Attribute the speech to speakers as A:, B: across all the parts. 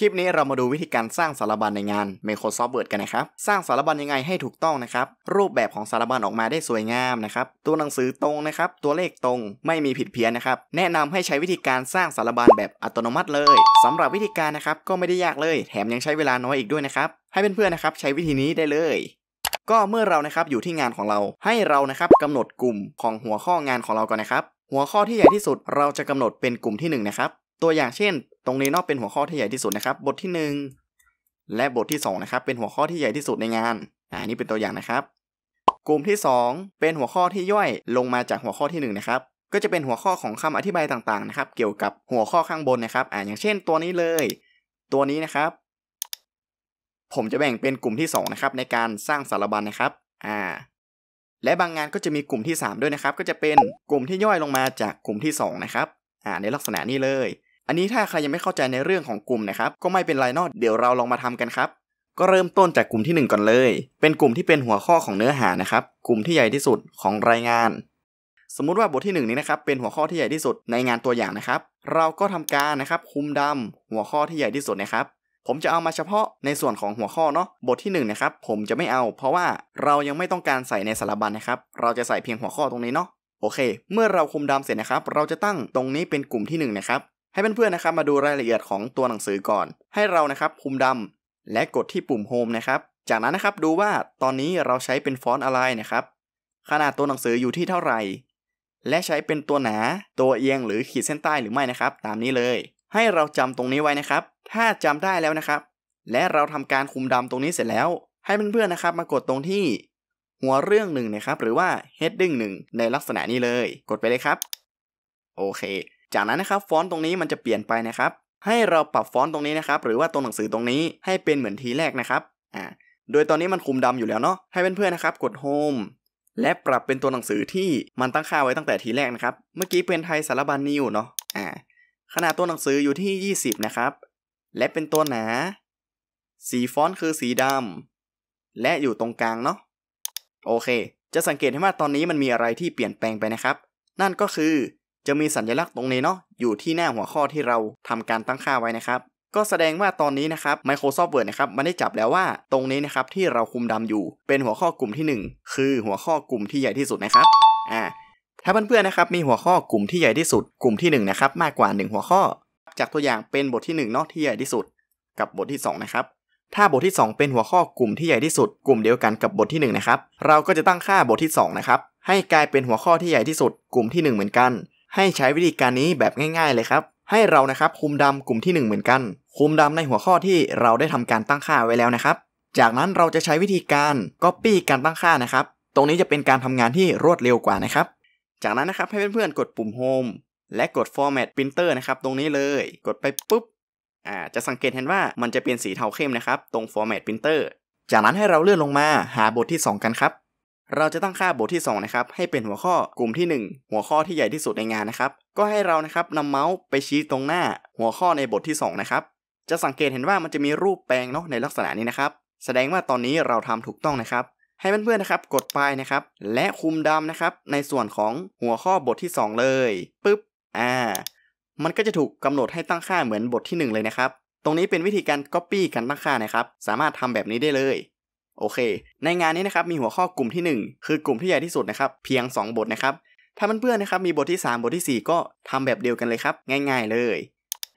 A: คลิปนี้เรามาดูวิธีการสร้างสารบัญในงาน Microsoft Word กันนะครับ สร้างสารบัญยังไงให้ถูกต้องนะครับ รูปแบบของสารบัญออกมาได้สวยงามนะครับ ตัวหนังสือตรงนะครับ ตัวเลขตรง ไม่มีผิดเพี้ยนนะครับ แนะนำให้ใช้วิธีการสร้างสารบัญแบบอัตโนมัติเลย สำหรับวิธีการนะครับก็ไม่ได้ยากเลย แถมยังใช้เวลาน้อยอีกด้วยนะครับ ให้เพื่อนๆนะครับใช้วิธีนี้ได้เลย ก็เมื่อเรานะครับอยู่ที่งานของเรา ให้เรานะครับกำหนดกลุ่มของหัวข้องานของเราก่อนนะครับ หัวข้อที่ใหญ่ที่สุดเราจะกำหนดเป็นกลุ่มที่1นะครับ ตัวอย่างเช่นตรงนี้เนาะเป็นหัวข้อที่ใหญ่ที่สุดนะครับบทที่ 1 และบทที่ 2 นะครับเป็นหัวข้อที่ใหญ่ที่สุดในงาน อ่านี่เป็นตัวอย่างนะครับ กลุ่มที่ 2 เป็นหัวข้อที่ย่อยลงมาจากหัวข้อที่1นะครับก็จะเป็นหัวข้อของคำอธิบายต่างๆนะครับ เกี่ยวกับหัวข้อข้างบนนะครับ อ่าอย่างเช่นตัวนี้เลย ตัวนี้นะครับ ผมจะแบ่งเป็นกลุ่มที่2นะครับในการสร้างสารบัญนนะครับอ่า และบางงานก็จะมีกลุ่มที่ 3 ด้วยนะครับ ก็จะเป็นกลุ่มที่ย่อยลงมาจากกลุ่มที่2นะครับอ่าในลักษณะนี้เลยอันนี้ถ้าใครยังไม่เข้าใจในเรื่องของกลุ่มนะครับ ก็ไม่เป็นไรนอกเดี๋ยวเราลองมาทำกันครับ ก็เริ่มต้นจากกลุ่มที่ 1 ก่อนเลย เป็นกลุ่มที่เป็นหัวข้อของเนื้อหานะครับ กลุ่มที่ใหญ่ที่สุดของรายงาน สมมุติว่าบทที่ 1 นี้นะครับ เป็นหัวข้อที่ใหญ่ที่สุดในงานตัวอย่างนะครับ เราก็ทำการนะครับ คุมดำ หัวข้อที่ใหญ่ที่สุดนะครับ ผมจะเอามาเฉพาะในส่วนของหัวข้อเนาะบทที่1นนะครับผมจะไม่เอา เพราะว่าเรายังไม่ต้องการใส่ในสารบัญนนะครับ เราจะใส่เพียงหัวข้อตรงนี้เนาะโอเค เมื่อเราคุมดำเสร็จนะครับ เราจะตั้งตรงนี้เป็นกลุ่มที่1นะครับให้เพื่อนๆนะครับมาดูรายละเอียดของตัวหนังสือก่อน ให้เรานะครับคุมดำและกดที่ปุ่มโฮมนะครับจากนั้นนะครับดูว่าตอนนี้เราใช้เป็นฟอนต์อะไรนะครับ ขนาดตัวหนังสืออยู่ที่เท่าไหร่และใช้เป็นตัวหนาตัวเอียงหรือขีดเส้นใต้หรือไม่นะครับ ตามนี้เลย ให้เราจำตรงนี้ไว้นะครับ ถ้าจำได้แล้วนะครับ และเราทำการคุมดำตรงนี้เสร็จแล้ว ให้เพื่อนๆนะครับมากดตรงที่หัวเรื่องหนึ่งนะครับ หรือว่า heading งในลักษณะนี้เลย กดไปเลยครับ โอเคจากนั้นนะครับฟอนต์ตรงนี้มันจะเปลี่ยนไปนะครับให้เราปรับฟอนต์ตรงนี้นะครับ หรือว่าตัวหนังสือตรงนี้ให้เป็นเหมือนทีแรกนะครับอ่าโดยตอนนี้มันคุมดำอยู่แล้วเนาะให้เพื่อนๆนะครับ กดโฮมและปรับเป็นตัวหนังสือที่มันตั้งค่าไว้ตั้งแต่ทีแรกนะครับ เมื่อกี้เป็นไทยสารบัญนิวเนาะอ่าขนาดตัวหนังสืออยู่ที่ 20 นะครับ และเป็นตัวหนา สีฟอนต์คือสีดำและอยู่ตรงกลางเนาะโอเค จะสังเกตเห็นว่าตอนนี้มันมีอะไรที่เปลี่ยนแปลงไปนะครับ นั่นก็คือจะมีสัญลักษณ์ตรงนี้เนาะอยู่ที่หน้าหัวข้อที่เราทำการตั้งค่าไว้นะครับ ก็แสดงว่าตอนนี้นะครับ Microsoft Word นะครับ มันได้จับแล้วว่าตรงนี้นะครับที่เราคุมดำอยู่ เป็นหัวข้อกลุ่มที่ 1 คือหัวข้อกลุ่มที่ใหญ่ที่สุดนะครับอ่าถ้าเพื่อนๆนะครับมีหัวข้อกลุ่มที่ใหญ่ที่สุด กลุ่มที่ 1 นะครับ มากกว่า 1 หัวข้อจากตัวอย่างเป็นบทที่1เนาะที่ใหญ่ที่สุด กับบทที่2นะครับถ้าบทที่ 2 เป็นหัวข้อกลุ่มที่ใหญ่ที่สุด กลุ่มเดียวกันกับบทที่1นะครับเราก็จะตั้งค่าบทที่2นะครับให้กลายเป็นหัวข้อที่ใหญ่ที่สุด กลุ่มที่ 1 เหมือนกันให้ใช้วิธีการนี้แบบง่ายๆเลยครับ ให้เรานะครับคุมดำกลุ่มที่ 1 เหมือนกัน คุมดำในหัวข้อที่เราได้ทำการตั้งค่าไว้แล้วนะครับ จากนั้นเราจะใช้วิธีการ Copy การตั้งค่านะครับ ตรงนี้จะเป็นการทำงานที่รวดเร็วกว่านะครับ จากนั้นนะครับให้เพื่อนๆ กดปุ่ม Home และกด Format Printer นะครับตรงนี้เลย กดไปปุ๊บ อ่า จะสังเกตเห็นว่ามันจะเป็นสีเทาเข้มนะครับ ตรง Format Printer จากนั้นให้เราเลื่อนลงมาหาบทที่ 2 กันครับเราจะตั้งค่าบทที่2นะครับให้เป็นหัวข้อกลุ่มที่ 1 หัวข้อที่ใหญ่ที่สุดในงานนะครับก็ให้เรานะครับนำเมาส์ไปชี้ตรงหน้าหัวข้อในบทที่2นะครับจะสังเกตเห็นว่ามันจะมีรูปแปลงเนาะในลักษณะนี้นะครับแสดงว่าตอนนี้เราทำถูกต้องนะครับ ให้เพื่อนๆนะครับกดไปนะครับและคุมดำนะครับในส่วนของหัวข้อบทที่ 2 เลยปึ๊บอ่ามันก็จะถูกกำหนดให้ตั้งค่าเหมือนบทที่ 1 เลยนะครับตรงนี้เป็นวิธีการ Copy การตั้งค่านะครับสามารถทำแบบนี้ได้เลยโอเค ในงานนี้นะครับมีหัวข้อกลุ่มที่ 1 คือกลุ่มที่ใหญ่ที่สุดนะครับเพียง 2 บทนะครับถ้าเพื่อนๆนะครับมีบทที่ 3 บทที่ 4 ก็ทำแบบเดียวกันเลยครับง่ายๆเลย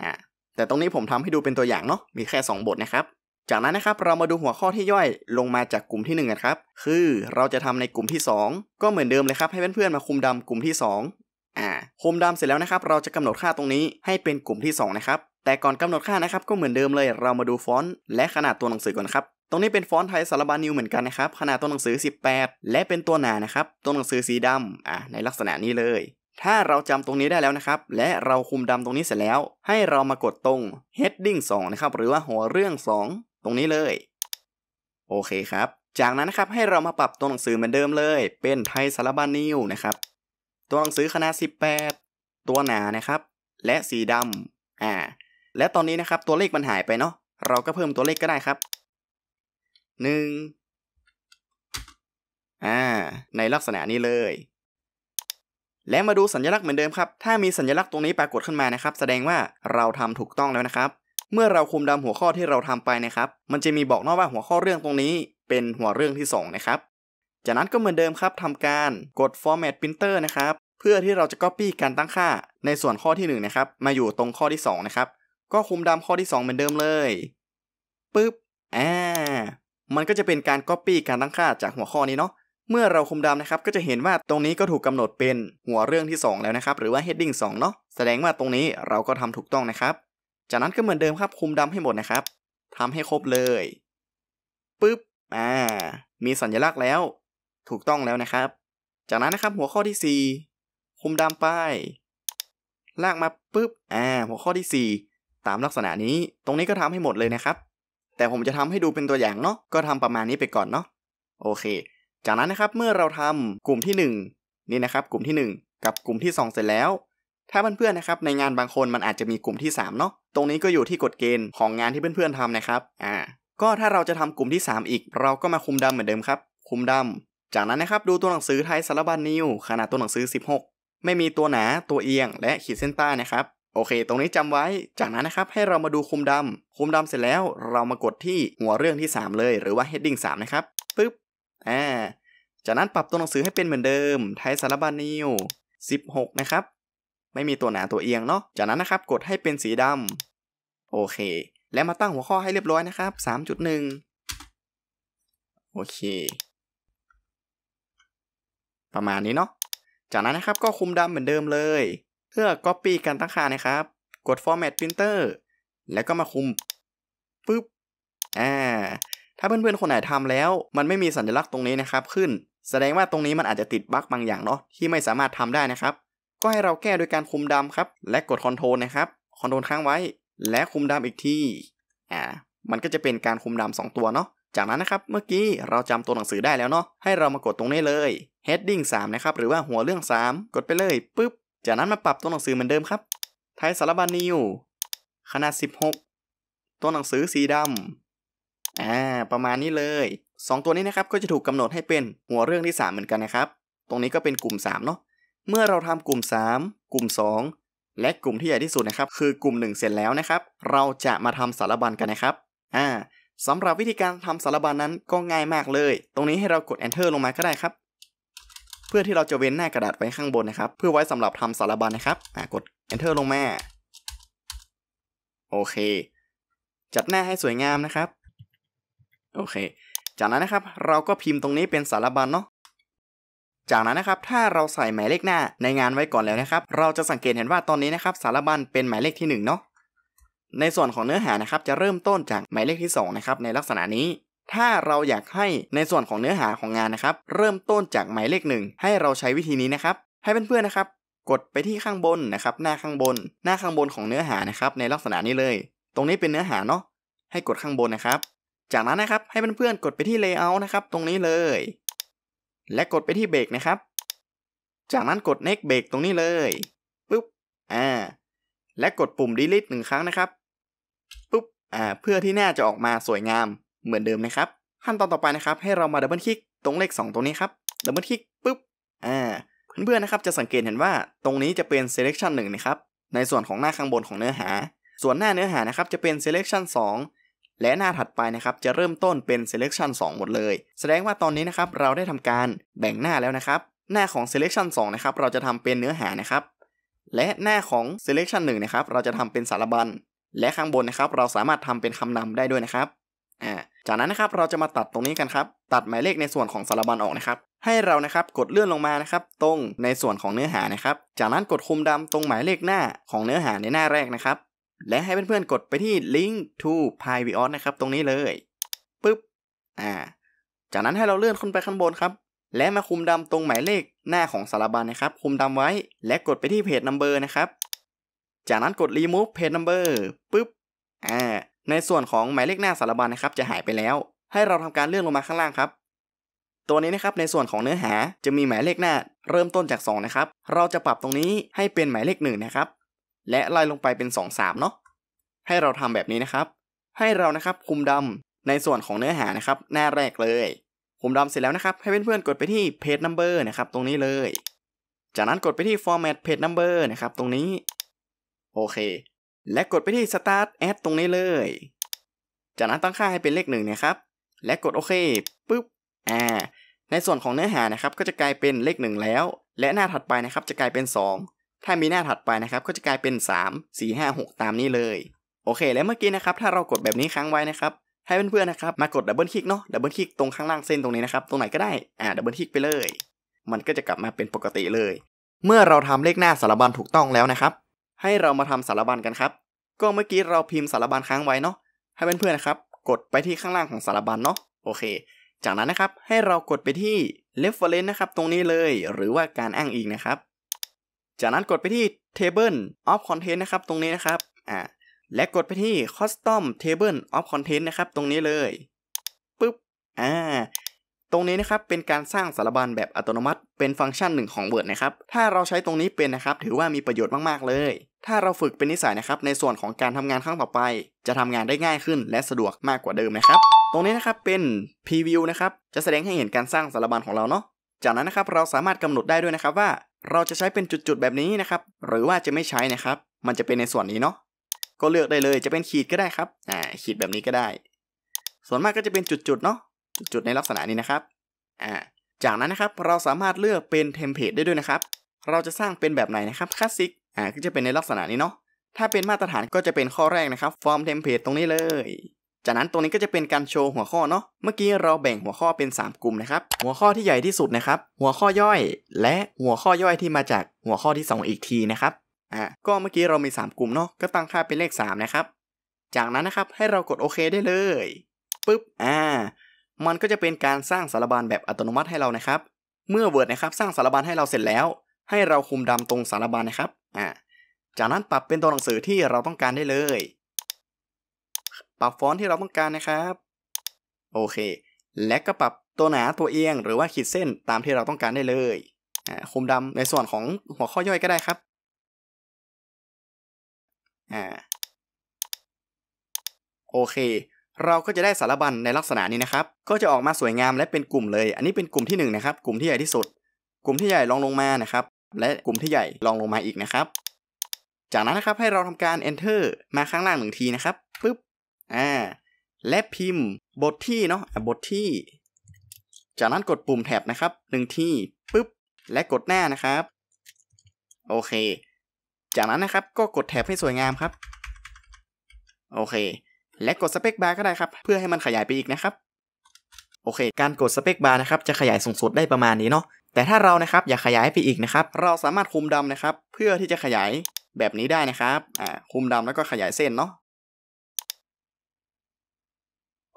A: อ่าแต่ตรงนี้ผมทำให้ดูเป็นตัวอย่างเนาะมีแค่ 2 บทนะครับ จากนั้นนะครับเรามาดูหัวข้อที่ย่อยลงมาจากกลุ่มที่1นึ่งครับคือเราจะทำในกลุ่มที่ 2 ก็เหมือนเดิมเลยครับให้เพื่อนๆมาคุมดำกลุ่มที่2อ่าคุมดำเสร็จแล้วนะครับเราจะกำหนดค่าตรงนี้ให้เป็นกลุ่มที่2นะครับแต่ก่อนกำหนดค่านะครับก็เหมือนเดิมเลย เรามาดูฟอนต์และขนาดตัวหนังสือก่อนครับตรงนี้เป็นฟอนต์ไทยสารบานิวเหมือนกัน นะครับ ขนาดตัวหนังสือ 18 และเป็นตัวหนา นะครับตัวหนังสือสีดำอ่ะในลักษณะนี้เลย ถ้าเราจำตรงนี้ได้แล้วนะครับ และเราคุมดำตรงนี้เสร็จแล้ว ให้เรามากดตรง heading 2 นะครับ หรือว่าหัวเรื่อง 2 ตรงนี้เลย โอเคครับ จากนั้นนะครับ ให้เรามาปรับตัวหนังสือเหมือนเดิมเลย เป็นไทยสารบานิวนะครับตัวหนังสือขนาด 18 ตัวหนา นะครับ และสีดำอ่า และตอนนี้นะครับ ตัวเลขมันหายไปเนาะ เราก็เพิ่มตัวเลขก็ได้ครับหนึ่ง อ่า ในลักษณะนี้เลย และมาดูสัญลักษณ์เหมือนเดิมครับ ถ้ามีสัญลักษณ์ตรงนี้ปรากฏขึ้นมานะครับ แสดงว่าเราทำถูกต้องแล้วนะครับ เมื่อเราคุมดำหัวข้อที่เราทำไปนะครับ มันจะมีบอกนอกว่าหัวข้อเรื่องตรงนี้เป็นหัวเรื่องที่2นะครับ จากนั้นก็เหมือนเดิมครับ ทำการกด format printer นะครับ เพื่อที่เราจะ copy การตั้งค่าในส่วนข้อที่1นะครับ มาอยู่ตรงข้อที่2นะครับ ก็คุมดำข้อที่ 2 เหมือนเดิมเลย ปึ๊บ อ่ามันก็จะเป็นการก๊อปปี้การตั้งค่าจากหัวข้อนี้เนาะ เมื่อเราคุมดำนะครับ ก็จะเห็นว่าตรงนี้ก็ถูกกาหนดเป็นหัวเรื่องที่ 2 แล้วนะครับ หรือว่า heading 2เนาะ แสดงว่าตรงนี้เราก็ทำถูกต้องนะครับ จากนั้นก็เหมือนเดิมครับ คุมดำให้หมดนะครับ ทำให้ครบเลยปึ๊บ อ่า มีสัญลักษณ์แล้ว ถูกต้องแล้วนะครับ จากนั้นนะครับหัวข้อที่ 4คุมดำไป ลากมาปึ๊บ อ่าหัวข้อที่4ตามลักษณะนี้ตรงนี้ก็ทำให้หมดเลยนะครับแต่ผมจะทำให้ดูเป็นตัวอย่างเนาะ ก็ทำประมาณนี้ไปก่อนเนาะ โอเค จากนั้นนะครับ เมื่อเราทำกลุ่มที่1นี่นะครับ กลุ่มที่ 1 กับกลุ่มที่ 2 เสร็จแล้ว ถ้าเพื่อนๆนะครับ ในงานบางคนมันอาจจะมีกลุ่มที่3เนาะ ตรงนี้ก็อยู่ที่กฎเกณฑ์ของงานที่เพื่อนๆทำนะครับ อ่า ก็ถ้าเราจะทำกลุ่มที่ 3 อีก เราก็มาคุมดำเหมือนเดิมครับ คุมดำ จากนั้นนะครับ ดูตัวหนังสือไทยสารบัญนิวขนาดตัวหนังสือ 16 ไม่มีตัวหนา ตัวเอียง และขีดเส้นใต้นะครับโอเค ตรงนี้จำไว้ จากนั้นนะครับให้เรามาดูคุมดำ คุมดำเสร็จแล้ว เรามากดที่หัวเรื่องที่3เลยหรือว่า heading 3นะครับ ปึ๊บ อ่า จากนั้นปรับตัวหนังสือให้เป็นเหมือนเดิมไทยสารบัญนิว16 นะครับ ไม่มีตัวหนาตัวเอียงเนาะ จากนั้นนะครับกดให้เป็นสีดำโอเค แล้วมาตั้งหัวข้อให้เรียบร้อยนะครับ3.1โอเค ประมาณนี้เนาะ จากนั้นนะครับก็คุมดำเหมือนเดิมเลยเพื่อก Copy การตั้งค่านะครับ กด Format Printer แล้วก็มาคุมปึ๊บ อ่า ถ้าเพื่อนๆคนไหนทำแล้ว มันไม่มีสัญลักษณ์ตรงนี้นะครับขึ้นแสดงว่าตรงนี้มันอาจจะติดบั๊กบางอย่างเนาะที่ไม่สามารถทำได้นะครับ ก็ให้เราแก้โดยการคุมดำครับ และกดคอนโทรลนะครับคอนโทรลค้างไว้และคุมดำอีกที อ่า มันก็จะเป็นการคุมดสา2 ตัวเนาะจากนั้นนะครับเมื่อกี้เราจำตัวหนังสือได้แล้วเนาะให้เรามากดตรงนี้เลย heading 3นะครับหรือว่าหัวเรื่อง 3 กดไปเลยปึ๊บจากนั้นมาปรับตัวหนังสือเหมือนเดิมครับ ไทยสารบัญนิวขนาด 16ตัวหนังสือสีดำอ่าประมาณนี้เลย 2 ตัวนี้นะครับก็จะถูกกำหนดให้เป็นหัวเรื่องที่ 3 เหมือนกันนะครับ ตรงนี้ก็เป็นกลุ่ม 3เนาะเมื่อเราทำกลุ่ม 3 กลุ่ม 2 และกลุ่มที่ใหญ่ที่สุดนะครับ คือกลุ่ม 1เสร็จแล้วนะครับ เราจะมาทำสารบัญกันนะครับอ่าสำหรับวิธีการทำสารบัญนั้นก็ง่ายมากเลย ตรงนี้ให้เรากด enter ลงมาก็ได้ครับเพื่อที่เราจะเว้นหน้ากระดาษไว้ข้างบนนะครับ เพื่อไว้สำหรับทำสารบัญนะครับกด enter ลงมาโอเค จัดหน้าให้สวยงามนะครับ โอเค จากนั้นนะครับเราก็พิมพ์ตรงนี้เป็นสารบัญเนาะจากนั้นนะครับถ้าเราใส่หมายเลขหน้าในงานไว้ก่อนแล้วนะครับ เราจะสังเกตเห็นว่าตอนนี้นะครับ สารบัญเป็นหมายเลขที่1เนาะในส่วนของเนื้อหานะครับ จะเริ่มต้นจากหมายเลขที่2นะครับในลักษณะนี้ถ้าเราอยากให้ในส่วนของเนื้อหาของงานนะครับ เริ่มต้นจากหมายเลขหนึ่งให้เราใช้วิธีนี้นะครับ ให้เพื่อนๆนะครับ กดไปที่ข้างบนนะครับ หน้าข้างบน หน้าข้างบนของเนื้อหานะครับ ในลักษณะนี้เลย ตรงนี้เป็นเนื้อหาเนาะให้กดข้างบนนะครับ จากนั้นนะครับให้เพื่อนๆกดไปที่ layout นะครับ ตรงนี้เลย และกดไปที่เบรกนะครับ จากนั้นกด next เบรกตรงนี้เลยปุ๊บอ่าและกดปุ่ม delete หนึ่งครั้งนะครับปุ๊บอ่าเพื่อที่หน้าจะออกมาสวยงามเหมือนเดิมนะครับ ขั้นตอนต่อไปนะครับ ให้เรามาดับเบิลคลิกตรงเลข 2ตรงนี้ครับดับเบิลคลิกปุ๊บ อ่า เพื่อนๆนะครับจะสังเกตเห็นว่าตรงนี้จะเป็น selection 1นะครับ ในส่วนของหน้าข้างบนของเนื้อหา ส่วนหน้าเนื้อหานะครับจะเป็น selection 2และหน้าถัดไปนะครับ จะเริ่มต้นเป็น selection 2 หมดเลย แสดงว่าตอนนี้นะครับเราได้ทำการแบ่งหน้าแล้วนะครับ หน้าของ selection 2นะครับเราจะทำเป็นเนื้อหานะครับ และหน้าของ selection 1นะครับเราจะทำเป็นสารบัญ และข้างบนนะครับ เราสามารถทำเป็นคำนำได้ด้วยนะครับอ่าจากนั้นนะครับเราจะมาตัดตรงนี้กันครับ ตัดหมายเลขในส่วนของสารบัญออกนะครับ ให้เรานะครับกดเลื่อนลงมานะครับ ตรงในส่วนของเนื้อหานะครับ จากนั้นกดคุมดำตรงหมายเลขหน้าของเนื้อหาในหน้าแรกนะครับ และให้เพื่อนๆกดไปที่ลิงก์ to p y v i o s นะครับ ตรงนี้เลยปึ๊บอ่าจากนั้นให้เราเลื่อนขึ้นไปข้างบนครับและมาคุมดำตรงหมายเลขหน้าของสารบัญนะครับ คุมดำไว้และกดไปที่เพจ number นะครับ จากนั้นกด remove page number ปึ๊บอ่าในส่วนของหมายเลขหน้าสารบัญนะครับ จะหายไปแล้ว ให้เราทำการเลื่อนลงมาข้างล่างครับ ตัวนี้นะครับในส่วนของเนื้อหาจะมีหมายเลขหน้าเริ่มต้นจาก2นะครับเราจะปรับตรงนี้ให้เป็นหมายเลข1นะครับและไล่ลงไปเป็น2 3เนาะให้เราทำแบบนี้นะครับ ให้เรานะครับคุมดำในส่วนของเนื้อหานะครับหน้าแรกเลย คุมดำเสร็จแล้วนะครับ ให้เพื่อนๆกดไปที่ page number นะครับ ตรงนี้เลย จากนั้นกดไปที่ format page number นะครับ ตรงนี้ โอเคและกดไปที่ start add ตรงนี้เลย จากนั้นตั้งค่าให้เป็นเลขหนึ่งนะครับ และกดโอเคปุ๊บ อ่า ในส่วนของเนื้อหานะครับ ก็จะกลายเป็นเลขหนึ่งแล้ว และหน้าถัดไปนะครับจะกลายเป็น 2 ถ้ามีหน้าถัดไปนะครับก็จะกลายเป็น 3 4 5 6ตามนี้เลย โอเค และเมื่อกี้นะครับ ถ้าเรากดแบบนี้ครั้งไว้นะครับ ให้เพื่อนๆนะครับมากดดับเบิลคลิกเนาะดับเบิลคลิกตรงข้างล่างเส้นตรงนี้นะครับ ตรงไหนก็ได้ อ่าดับเบิลคลิกไปเลย มันก็จะกลับมาเป็นปกติเลย เมื่อเราทำเลขหน้าสารบัญถูกต้องแล้วนะครับให้เรามาทำสารบัญกันครับ ก็เมื่อกี้เราพิมพ์สารบัญค้างไว้เนาะ ให้เพื่อนๆนะครับ กดไปที่ข้างล่างของสารบัญเนาะ โอเค จากนั้นนะครับ ให้เรากดไปที่ reference นะครับ ตรงนี้เลย หรือว่าการอ้างอิงนะครับ จากนั้นกดไปที่ table of content นะครับ ตรงนี้นะครับอ่าและกดไปที่ custom table of content นะครับ ตรงนี้เลย ปึ๊บอ่าตรงนี้นะครับเป็นการสร้างสารบัญแบบอัตโนมัติ เป็นฟังก์ชันหนึ่งของ Word นะครับถ้าเราใช้ตรงนี้เป็นนะครับ ถือว่ามีประโยชน์มาก ๆ เลย ถ้าเราฝึกเป็นนิสัยนะครับในส่วนของการทำงานครั้งต่อไป จะทำงานได้ง่ายขึ้น และสะดวกมากกว่าเดิมนะครับ ตรงนี้นะครับเป็น preview นะครับจะแสดงให้เห็นการสร้างสารบัญของเราเนาะจากนั้นนะครับเราสามารถกำหนดได้ด้วยนะครับว่า เราจะใช้เป็นจุดๆแบบนี้นะครับหรือว่าจะไม่ใช้นะครับ มันจะเป็นในส่วนนี้เนาะก็เลือกได้เลยจะเป็นขีดก็ได้ครับอ่าขีดแบบนี้ก็ได้ ส่วนมากก็จะเป็นจุดๆเนาะจุดในลักษณะนี้นะครับอ่าจากนั้นนะครับเราสามารถเลือกเป็นเทมเพลตได้ด้วยนะครับ เราจะสร้างเป็นแบบไหนนะครับคลาสสิก อ่าก็จะเป็นในลักษณะนี้เนาะ ถ้าเป็นมาตรฐานก็จะเป็นข้อแรกนะครับฟอร์มเทมเพลตตรงนี้เลย จากนั้นตรงนี้ก็จะเป็นการโชว์หัวข้อเนาะ เมื่อกี้เราแบ่งหัวข้อเป็น 3 กลุ่มนะครับ หัวข้อที่ใหญ่ที่สุดนะครับ หัวข้อย่อย และหัวข้อย่อยที่มาจากหัวข้อที่ 2 อีกทีนะครับ อ่าก็เมื่อกี้เรามี3กลุ่มเนาะก็ตั้งค่าเป็นเลข3นะครับ จากนั้นนะครับให้เรากดโอเคได้เลยปุ๊บ อ่ามันก็จะเป็นการสร้างสารบัญแบบอัตโนมัติให้เรานะครับ เมื่อ Word นะครับสร้างสารบัญให้เราเสร็จแล้ว ให้เราคุมดำตรงสารบัญนะครับอ่าจากนั้นปรับเป็นตัวหนังสือที่เราต้องการได้เลย ปรับฟอนต์ที่เราต้องการนะครับ โอเค และก็ปรับตัวหนาตัวเอียงหรือว่าขีดเส้นตามที่เราต้องการได้เลย คุมดำในส่วนของหัวข้อย่อยก็ได้ครับ โอเคเราก็จะได้สารบัญในลักษณะนี้นะครับ ก็จะออกมาสวยงามและเป็นกลุ่มเลย อันนี้เป็นกลุ่มที่1นนะครับ กลุ่มที่ใหญ่ที่สุด กลุ่มที่ใหญ่ลองลงมานะครับ และกลุ่มที่ใหญ่ลองลงมาอีกนะครับ จากนั้นนะครับให้เราทำการ enter มาข้างล่างหนึ่งทีนะครับ ปึ๊บ อ่า และพิมพ์บทที่เนาะ บทที่ จากนั้นกดปุ่มแท็บนะครับ หนึ่งที ปึ๊บ และกดหน้านะครับ โอเค จากนั้นนะครับก็กดแท็บให้สวยงามครับ โอเคและกดสเปกบาร์ก็ได้ครับ เพื่อให้มันขยายไปอีกนะครับ โอเค การกดสเปกบาร์นะครับ จะขยายสูงสุดได้ประมาณนี้เนาะแต่ถ้าเรานะครับ อยากขยายไปอีกนะครับ เราสามารถคุมดำนะครับ เพื่อที่จะขยายแบบนี้ได้นะครับอ่าคุมดำแล้วก็ขยายเส้นเนาะ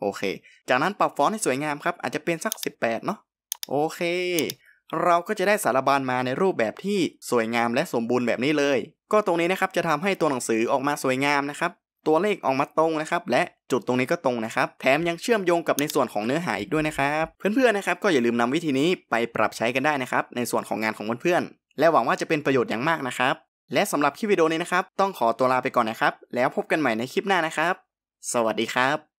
A: โอเค จากนั้นปรับฟอนต์ให้สวยงามครับอาจจะเป็นสัก 18เนาะโอเค เราก็จะได้สารบัญมาในรูปแบบที่สวยงามและสมบูรณ์แบบนี้เลย ก็ตรงนี้นะครับจะทำให้ตัวหนังสือออกมาสวยงามนะครับตัวเลขออกมาตรงนะครับ และจุดตรงนี้ก็ตรงนะครับ แถมยังเชื่อมโยงกับในส่วนของเนื้อหาอีกด้วยนะครับ เพื่อนๆนะครับ ก็อย่าลืมนำวิธีนี้ไปปรับใช้กันได้นะครับในส่วนของงานของเพื่อนๆและหวังว่าจะเป็นประโยชน์อย่างมากนะครับ และสำหรับคลิปวิดีโอนี้นะครับ ต้องขอตัวลาไปก่อนนะครับ แล้วพบกันใหม่ในคลิปหน้านะครับ สวัสดีครับ